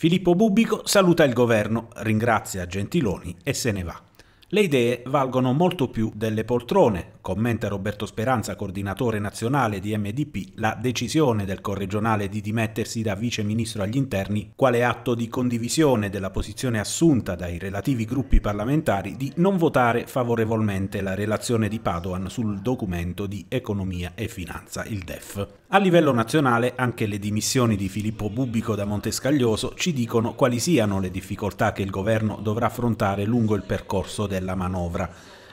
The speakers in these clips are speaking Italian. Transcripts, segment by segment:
Filippo Bubbico saluta il governo, ringrazia Gentiloni e se ne va. Le idee valgono molto più delle poltrone, commenta Roberto Speranza, coordinatore nazionale di MDP, la decisione del corregionale di dimettersi da vice ministro agli interni quale atto di condivisione della posizione assunta dai relativi gruppi parlamentari di non votare favorevolmente la relazione di Padoan sul documento di economia e finanza, il DEF. A livello nazionale anche le dimissioni di Filippo Bubbico da Montescaglioso ci dicono quali siano le difficoltà che il governo dovrà affrontare lungo il percorso del della manovra.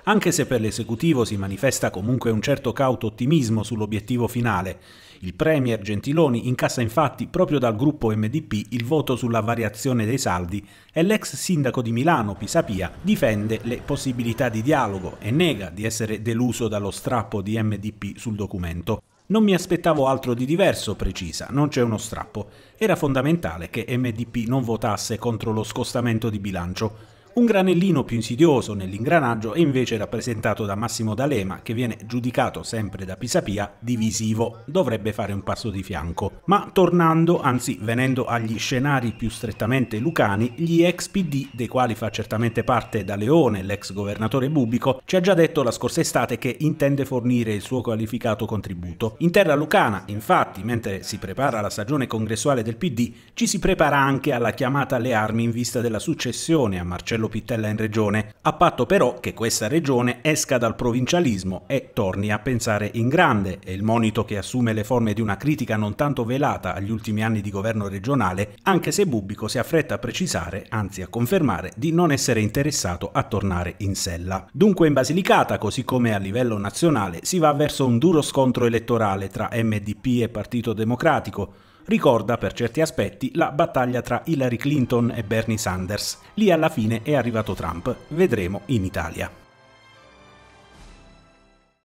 Anche se per l'esecutivo si manifesta comunque un certo cauto ottimismo sull'obiettivo finale, il Premier Gentiloni incassa infatti proprio dal gruppo MDP il voto sulla variazione dei saldi e l'ex sindaco di Milano Pisapia difende le possibilità di dialogo e nega di essere deluso dallo strappo di MDP sul documento. Non mi aspettavo altro di diverso, precisa, non c'è uno strappo. Era fondamentale che MDP non votasse contro lo scostamento di bilancio. Un granellino più insidioso nell'ingranaggio è invece rappresentato da Massimo D'Alema, che viene giudicato sempre da Pisapia divisivo, dovrebbe fare un passo di fianco. Ma tornando, anzi venendo agli scenari più strettamente lucani, gli ex PD, dei quali fa certamente parte da Leone, l'ex governatore Bubico, ci ha già detto la scorsa estate che intende fornire il suo qualificato contributo. In terra lucana, infatti, mentre si prepara la stagione congressuale del PD, ci si prepara anche alla chiamata alle armi in vista della successione a Marcello Marcello Pittella in regione, a patto però che questa regione esca dal provincialismo e torni a pensare in grande e il monito che assume le forme di una critica non tanto velata agli ultimi anni di governo regionale, anche se Bubbico si affretta a precisare, anzi a confermare, di non essere interessato a tornare in sella. Dunque in Basilicata, così come a livello nazionale, si va verso un duro scontro elettorale tra MDP e Partito Democratico, ricorda per certi aspetti la battaglia tra Hillary Clinton e Bernie Sanders. Lì alla fine è arrivato Trump, vedremo in Italia.